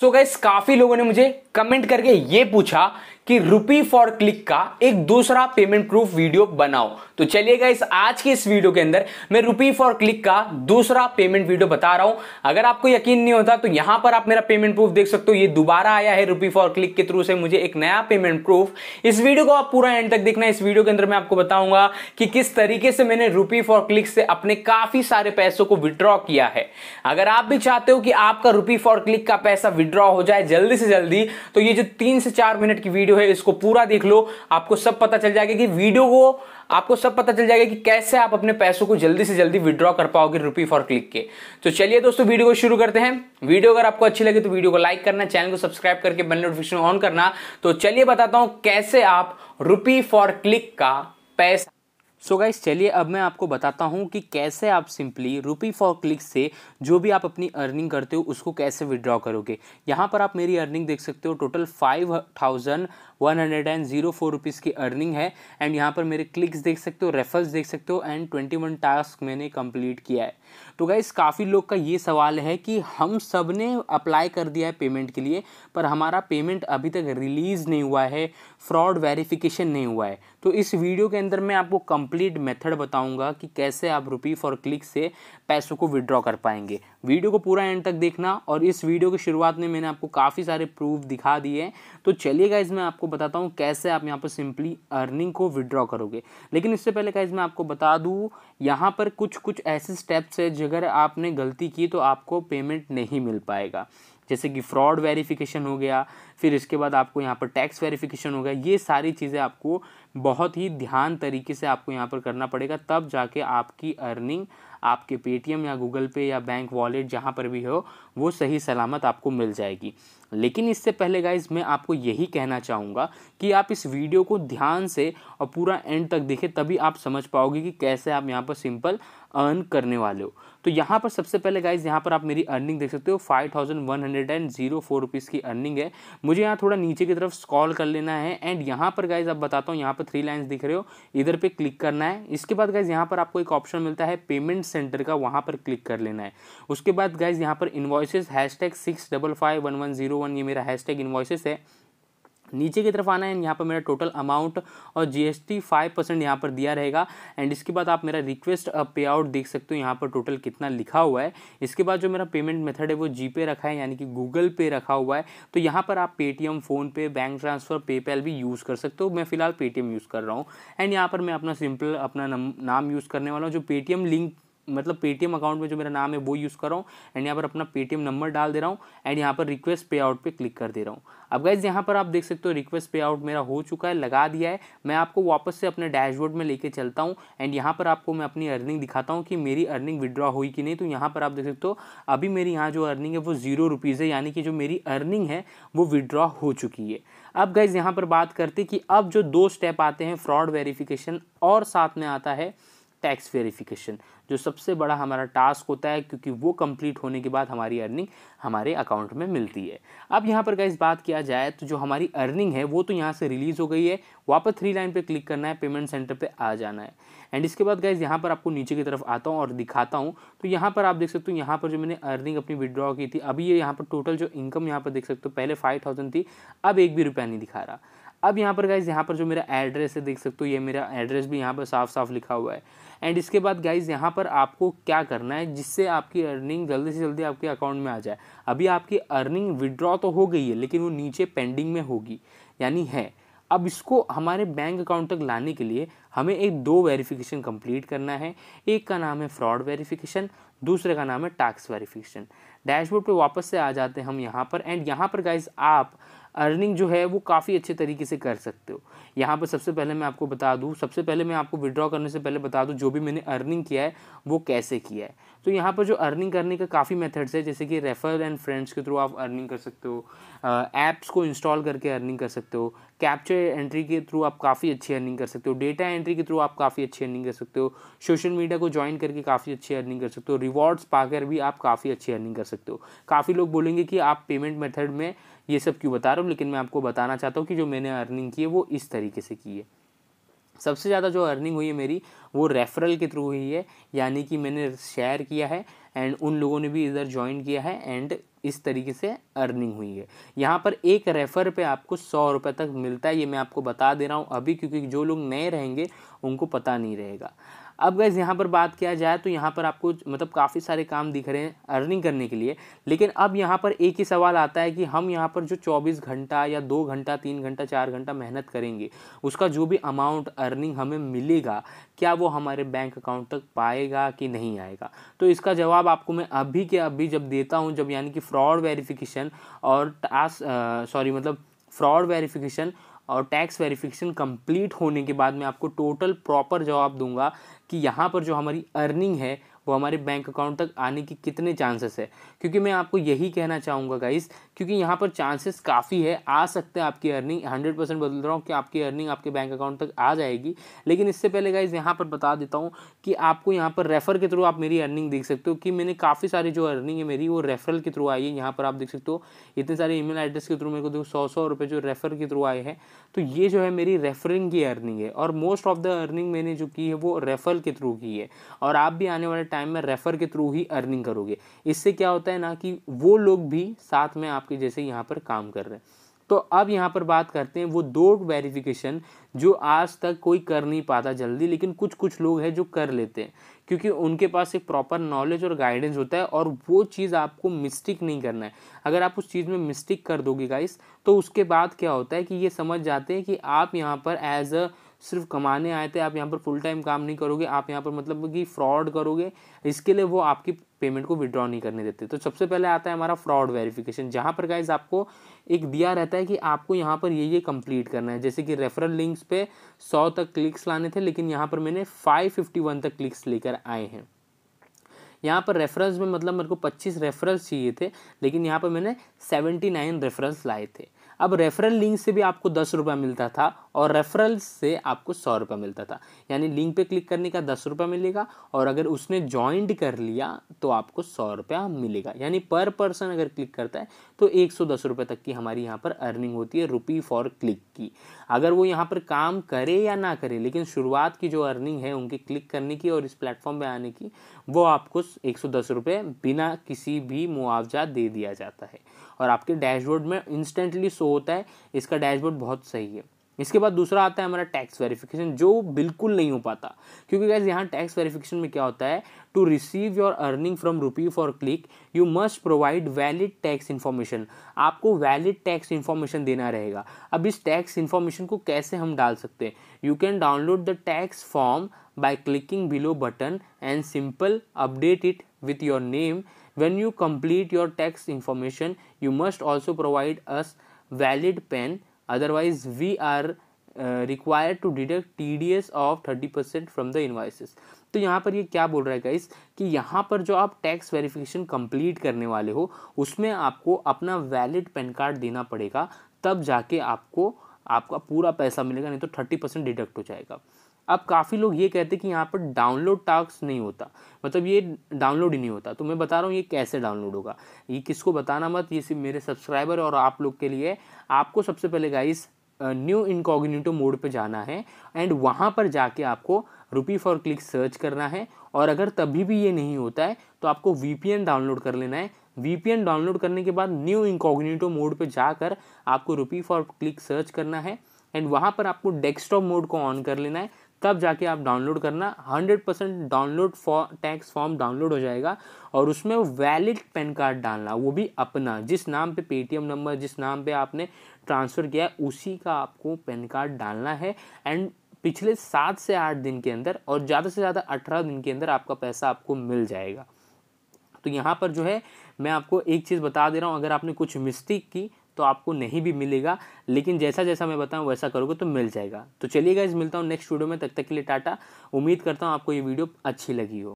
सो so gas काफी लोगों ने मुझे कमेंट करके ये पूछा कि रुपी फॉर क्लिक का एक दूसरा पेमेंट प्रूफ वीडियो बनाओ तो चलिएगा इस आज के इस वीडियो के अंदर मैं रुपी फॉर क्लिक का दूसरा पेमेंट वीडियो बता रहा हूं अगर आपको यकीन नहीं होता तो यहां पर आप मेरा पेमेंट प्रूफ देख सकते हो ये दोबारा आया है रुपी फॉर क्लिक के थ्रू से मुझे एक नया पेमेंट प्रूफ इस वीडियो को आप पूरा एंड तक देखना इस वीडियो के अंदर मैं आपको बताऊंगा कि किस तरीके से मैंने रुपी फॉर क्लिक से अपने काफी सारे पैसों को विड्रॉ किया है अगर आप भी चाहते हो कि आपका रुपी फॉर क्लिक का पैसा विड्रॉ हो जाए जल्दी से जल्दी तो ये जो तीन से चार मिनट की वीडियो है इसको पूरा देख लो आपको सब पता चल जाएगा कि वीडियो को आपको सब पता चल जाएगा कि कैसे आप अपने पैसों को जल्दी से जल्दी विड्रॉ कर पाओगे रुपी फॉर क्लिक के तो चलिए दोस्तों वीडियो को शुरू करते हैं वीडियो अगर आपको अच्छी लगे तो वीडियो को लाइक करना चैनल को सब्सक्राइब करके बेल नोटिफिकेशन ऑन करना तो चलिए बताता हूं कैसे आप रुपी फॉर क्लिक का पैसा सो गाइस चलिए अब मैं आपको बताता हूँ कि कैसे आप सिंपली रुपी फॉर क्लिक से जो भी आप अपनी अर्निंग करते हो उसको कैसे विड्रॉ करोगे यहाँ पर आप मेरी अर्निंग देख सकते हो total five thousand one hundred and zero four rupees की अर्निंग है एंड यहाँ पर मेरे क्लिक्स देख सकते हो रेफल्स देख सकते हो एंड ट्वेंटी वन टास्क मैंने कंप्लीट किया है तो गाइस काफ़ी लोग का ये सवाल है कि हम सब ने अप्लाई कर दिया है पेमेंट के लिए पर हमारा पेमेंट अभी तक रिलीज़ नहीं हुआ है फ्रॉड वेरिफिकेशन नहीं हुआ है तो इस वीडियो के अंदर मैं आपको कंप्लीट मेथड बताऊंगा कि कैसे आप रुपी फॉर क्लिक से पैसों को विड्रॉ कर पाएंगे वीडियो को पूरा एंड तक देखना और इस वीडियो की शुरुआत में मैंने आपको काफ़ी सारे प्रूफ दिखा दिए हैं तो चलिए गाइज मैं आपको बताता हूँ कैसे आप यहाँ पर सिंपली अर्निंग को विड्रॉ करोगे लेकिन इससे पहले गाइज मैं आपको बता दूँ यहाँ पर कुछ कुछ ऐसे स्टेप्स है जगह आपने गलती की तो आपको पेमेंट नहीं मिल पाएगा जैसे कि फ्रॉड वेरिफिकेशन हो गया फिर इसके बाद आपको यहाँ पर टैक्स वेरिफिकेशन हो गया ये सारी चीज़ें आपको बहुत ही ध्यान तरीके से आपको यहाँ पर करना पड़ेगा तब जाके आपकी अर्निंग आपके पेटीएम या गूगल पे या बैंक वॉलेट जहाँ पर भी हो वो सही सलामत आपको मिल जाएगी लेकिन इससे पहले गाइज मैं आपको यही कहना चाहूँगा कि आप इस वीडियो को ध्यान से और पूरा एंड तक देखें तभी आप समझ पाओगे कि कैसे आप यहाँ पर सिंपल अर्न करने वाले हो तो यहाँ पर सबसे पहले गाइज यहाँ पर आप मेरी अर्निंग देख सकते हो five thousand one hundred and zero four rupees की अर्निंग है मुझे यहाँ थोड़ा नीचे की तरफ स्कॉल कर लेना है एंड यहाँ पर गाइज आप बताता हूँ यहाँ पर थ्री लाइन्स दिख रहे हो इधर पर क्लिक करना है इसके बाद गाइज यहाँ पर आपको एक ऑप्शन मिलता है पेमेंट सेंटर का वहाँ पर क्लिक कर लेना है उसके बाद गाइज यहाँ पर इन्वॉय invoices hashtag six double five one one zero one ये मेरा हैश टैग इन्वॉइसेस है नीचे की तरफ आना है यहाँ पर मेरा टोटल अमाउंट और जीएसटी फाइव परसेंट यहाँ पर दिया रहेगा एंड इसके बाद आप मेरा रिक्वेस्ट पे आउट देख सकते हो यहाँ पर टोटल कितना लिखा हुआ है इसके बाद जो मेरा पेमेंट मेथड है वो जीपे रखा है यानी कि गूगल पे रखा हुआ है तो यहाँ पर आप Paytm PhonePe bank transfer PayPal भी यूज़ कर सकते हो मैं फिलहाल पेटीएम यूज़ कर रहा हूँ एंड यहाँ पर मैं अपना सिंपल अपना नाम यूज़ करने वाला हूँ जो पेटीएम लिंक मतलब पेटीएम अकाउंट में जो मेरा नाम है वो यूज़ कर रहा हूँ एंड यहाँ पर अपना पेटीएम नंबर डाल दे रहा हूँ एंड यहाँ पर रिक्वेस्ट पे आउट पर क्लिक कर दे रहा हूँ अब गाइज यहाँ पर आप देख सकते हो रिक्वेस्ट पे आउट मेरा हो चुका है लगा दिया है मैं आपको वापस से अपने डैशबोर्ड में लेके चलता हूँ एंड यहाँ पर आपको मैं अपनी अर्निंग दिखाता हूँ कि मेरी अर्निंग विड्रॉ हुई कि नहीं तो यहाँ पर आप देख सकते हो अभी मेरी यहाँ जो अर्निंग है वो जीरो रुपीज़ है यानी कि जो मेरी अर्निंग है वो विड्रॉ हो चुकी है अब गाइज यहाँ पर बात करते कि अब जो दो स्टेप आते हैं फ्रॉड वेरीफिकेशन और साथ में आता है टैक्स वेरिफिकेशन जो सबसे बड़ा हमारा टास्क होता है क्योंकि वो कंप्लीट होने के बाद हमारी अर्निंग हमारे अकाउंट में मिलती है अब यहाँ पर गाइज बात किया जाए तो जो हमारी अर्निंग है वो तो यहाँ से रिलीज़ हो गई है वापस थ्री लाइन पे क्लिक करना है पेमेंट सेंटर पे आ जाना है एंड इसके बाद गाइज यहाँ पर आपको नीचे की तरफ आता हूँ और दिखाता हूँ तो यहाँ पर आप देख सकते हो यहाँ पर जो मैंने अर्निंग अपनी विड्रॉ की थी अभी ये यहाँ पर टोटल जो इनकम यहाँ पर देख सकते हो पहले फाइव थाउजेंड थी अब एक भी रुपया नहीं दिखा रहा अब यहाँ पर गाइज़ यहाँ पर जो मेरा एड्रेस है देख सकते हो ये मेरा एड्रेस भी यहाँ पर साफ साफ लिखा हुआ है एंड इसके बाद गाइज़ यहाँ पर आपको क्या करना है जिससे आपकी अर्निंग जल्दी से जल्दी आपके अकाउंट में आ जाए अभी आपकी अर्निंग विड्रॉ तो हो गई है लेकिन वो नीचे पेंडिंग में होगी यानी है अब इसको हमारे बैंक अकाउंट तक लाने के लिए हमें एक दो वेरिफिकेशन कंप्लीट करना है एक का नाम है फ्रॉड वेरिफिकेशन दूसरे का नाम है टैक्स वेरिफिकेशन डैशबोर्ड पे वापस से आ जाते हैं हम यहाँ पर एंड यहाँ पर गाइज आप अर्निंग जो है वो काफ़ी अच्छे तरीके से कर सकते हो यहाँ पर सबसे पहले मैं आपको बता दूँ सबसे पहले मैं आपको विड्रॉ करने से पहले बता दूँ जो भी मैंने अर्निंग किया है वो कैसे किया है तो यहाँ पर जो अर्निंग करने का काफ़ी मेथड्स है जैसे कि रेफर एंड फ्रेंड्स के थ्रू आप अर्निंग कर सकते हो ऐप्स को इंस्टॉल करके अर्निंग कर सकते हो कैप्चर एंट्री के थ्रू आप काफ़ी अच्छी अर्निंग कर सकते हो डेटा एंट्री के थ्रू आप काफ़ी अच्छी अर्निंग कर सकते हो सोशल मीडिया को ज्वाइन करके काफ़ी अच्छी अर्निंग कर सकते हो रिवॉर्ड्स पाकर भी आप काफ़ी अच्छी अर्निंग कर सकते हो काफ़ी लोग बोलेंगे कि आप पेमेंट मेथड में ये सब क्यों बता रहे हो लेकिन मैं आपको बताना चाहता हूँ कि जो मैंने अर्निंग की है वो इस तरीके से की है सबसे ज़्यादा जो अर्निंग हुई है मेरी वो रेफरल के थ्रू हुई है यानी कि मैंने शेयर किया है एंड उन लोगों ने भी इधर ज्वाइन किया है एंड इस तरीके से अर्निंग हुई है यहाँ पर एक रेफ़र पे आपको सौ रुपये तक मिलता है ये मैं आपको बता दे रहा हूँ अभी क्योंकि जो लोग नए रहेंगे उनको पता नहीं रहेगा अब गैस यहाँ पर बात किया जाए तो यहाँ पर आपको मतलब काफ़ी सारे काम दिख रहे हैं अर्निंग करने के लिए लेकिन अब यहाँ पर एक ही सवाल आता है कि हम यहाँ पर जो चौबीस घंटा या दो घंटा तीन घंटा चार घंटा मेहनत करेंगे उसका जो भी अमाउंट अर्निंग हमें मिलेगा क्या वो हमारे बैंक अकाउंट तक पाएगा कि नहीं आएगा तो इसका जवाब आपको मैं अभी के अभी जब देता हूँ जब यानी कि फ्रॉड वेरिफिकेशन और टास्क सॉरी मतलब फ्रॉड वेरिफिकेशन और टैक्स वेरिफिकेशन कंप्लीट होने के बाद मैं आपको टोटल प्रॉपर जवाब दूंगा कि यहाँ पर जो हमारी अर्निंग है वो हमारे बैंक अकाउंट तक आने की कितने चांसेस है क्योंकि मैं आपको यही कहना चाहूँगा गाइस क्योंकि यहाँ पर चांसेस काफ़ी है आ सकते हैं आपकी अर्निंग हंड्रेड परसेंट बदल रहा हूँ कि आपकी अर्निंग आपके बैंक अकाउंट तक आ जाएगी लेकिन इससे पहले गाइज यहाँ पर बता देता हूँ कि आपको यहाँ पर रेफ़र के थ्रू आप मेरी अर्निंग देख सकते हो कि मैंने काफ़ी सारी जो अर्निंग है मेरी वो रेफरल के थ्रू आई है यहाँ पर आप देख सकते हो इतने सारे ईमेल एड्रेस के थ्रू मेरे को देखो सौ सौ रुपये जो रेफ़र के थ्रू आए हैं तो ये जो है मेरी रेफरिंग की अर्निंग है और मोस्ट ऑफ द अर्निंग मैंने जो की है वो रेफ़रल के थ्रू की है और आप भी आने वाले टाइम में रेफ़र के थ्रू ही अर्निंग करोगे इससे क्या होता है ना कि वो लोग भी साथ में आपके जैसे यहाँ पर काम कर रहे हैं तो अब यहाँ पर बात करते हैं वो दो वेरिफिकेशन जो आज तक कोई कर नहीं पाता जल्दी लेकिन कुछ कुछ लोग हैं जो कर लेते हैं क्योंकि उनके पास एक प्रॉपर नॉलेज और गाइडेंस होता है और वो चीज़ आपको मिस्टेक नहीं करना है अगर आप उस चीज़ में मिस्टेक कर दोगे गाइस तो उसके बाद क्या होता है कि ये समझ जाते हैं कि आप यहाँ पर एज अ सिर्फ कमाने आए थे आप यहाँ पर फुल टाइम काम नहीं करोगे आप यहाँ पर मतलब कि फ्रॉड करोगे इसके लिए वो आपकी पेमेंट को विड्रॉ नहीं करने देते तो सबसे पहले आता है हमारा फ्रॉड वेरिफिकेशन जहाँ पर गाइज आपको एक दिया रहता है कि आपको यहाँ पर ये ये कंप्लीट करना है जैसे कि रेफरल लिंक्स पे सौ तक क्लिक्स लाने थे लेकिन यहाँ पर मैंने फाइव फिफ्टी वन तक क्लिक्स लेकर आए हैं यहाँ पर रेफरेंस में मतलब मेरे को पच्चीस रेफरेंस चाहिए थे लेकिन यहाँ पर मैंने नाइन रेफरेंस लाए थे अब रेफरल लिंक से भी आपको दस रुपये मिलता था और रेफरल से आपको सौ रुपये मिलता था यानी लिंक पे क्लिक करने का दस रुपये मिलेगा और अगर उसने ज्वाइंट कर लिया तो आपको सौ रुपया मिलेगा यानी पर पर्सन अगर क्लिक करता है तो एक सौ दस रुपये तक की हमारी यहाँ पर अर्निंग होती है रुपी फॉर क्लिक की अगर वो यहाँ पर काम करे या ना करे लेकिन शुरुआत की जो अर्निंग है उनकी क्लिक करने की और इस प्लेटफॉर्म पर आने की वो आपको एक सौ दस रुपये बिना किसी भी मुआवजा दे दिया जाता है और आपके डैशबोर्ड में इंस्टेंटली शो होता है इसका डैशबोर्ड बहुत सही है इसके बाद दूसरा आता है हमारा टैक्स वेरिफिकेशन जो बिल्कुल नहीं हो पाता क्योंकि गैस यहाँ टैक्स वेरिफिकेशन में क्या होता है to receive your earning from rupee for click you must provide valid tax information आपको वैलिड टैक्स इन्फॉर्मेशन देना रहेगा अब इस टैक्स इन्फॉर्मेशन को कैसे हम डाल सकते हैं you can download the tax form by clicking below button and simple update it with your name when you complete your tax information you must also provide us valid pen otherwise we are uh, required to deduct TDS of 30 percent from the तो यहाँ पर ये क्या बोल रहा है guys कि यहाँ पर जो आप टैक्स वेरिफिकेशन कंप्लीट करने वाले हो उसमें आपको अपना वैलिड पैन कार्ड देना पड़ेगा तब जाके आपको आपका पूरा पैसा मिलेगा नहीं तो थर्टी परसेंट डिडक्ट हो जाएगा अब काफ़ी लोग ये कहते हैं कि यहाँ पर डाउनलोड टास्क नहीं होता मतलब ये डाउनलोड ही नहीं होता तो मैं बता रहा हूँ ये कैसे डाउनलोड होगा ये किसको बताना मत ये सिर्फ मेरे सब्सक्राइबर और आप लोग के लिए आपको सबसे पहले गाइस न्यू इनकॉग्निटो मोड पे जाना है एंड वहाँ पर जाके आपको रुपी फॉर क्लिक सर्च करना है और अगर तभी भी ये नहीं होता है तो आपको वी डाउनलोड कर लेना है वी डाउनलोड करने के बाद न्यू इंकॉग्निटो मोड पर जाकर आपको रुपी फॉर क्लिक सर्च करना है एंड वहाँ पर आपको डेस्कटॉप मोड को ऑन कर लेना है तब जाके आप डाउनलोड करना hundred percent download for tax form download हो जाएगा और उसमें वैलिड पैन कार्ड डालना वो भी अपना जिस नाम पे पेटीएम नंबर जिस नाम पे आपने ट्रांसफ़र किया उसी का आपको पैन कार्ड डालना है एंड पिछले सात से आठ दिन के अंदर और ज़्यादा से ज़्यादा अठारह दिन के अंदर आपका पैसा आपको मिल जाएगा तो यहाँ पर जो है मैं आपको एक चीज़ बता दे रहा हूँ अगर आपने कुछ मिस्टेक की तो आपको नहीं भी मिलेगा लेकिन जैसा जैसा मैं बताऊँ वैसा करोगे तो मिल जाएगा तो चलिएगा इस मिलता हूँ नेक्स्ट वीडियो में तब तक, तक के लिए टाटा उम्मीद करता हूँ आपको ये वीडियो अच्छी लगी हो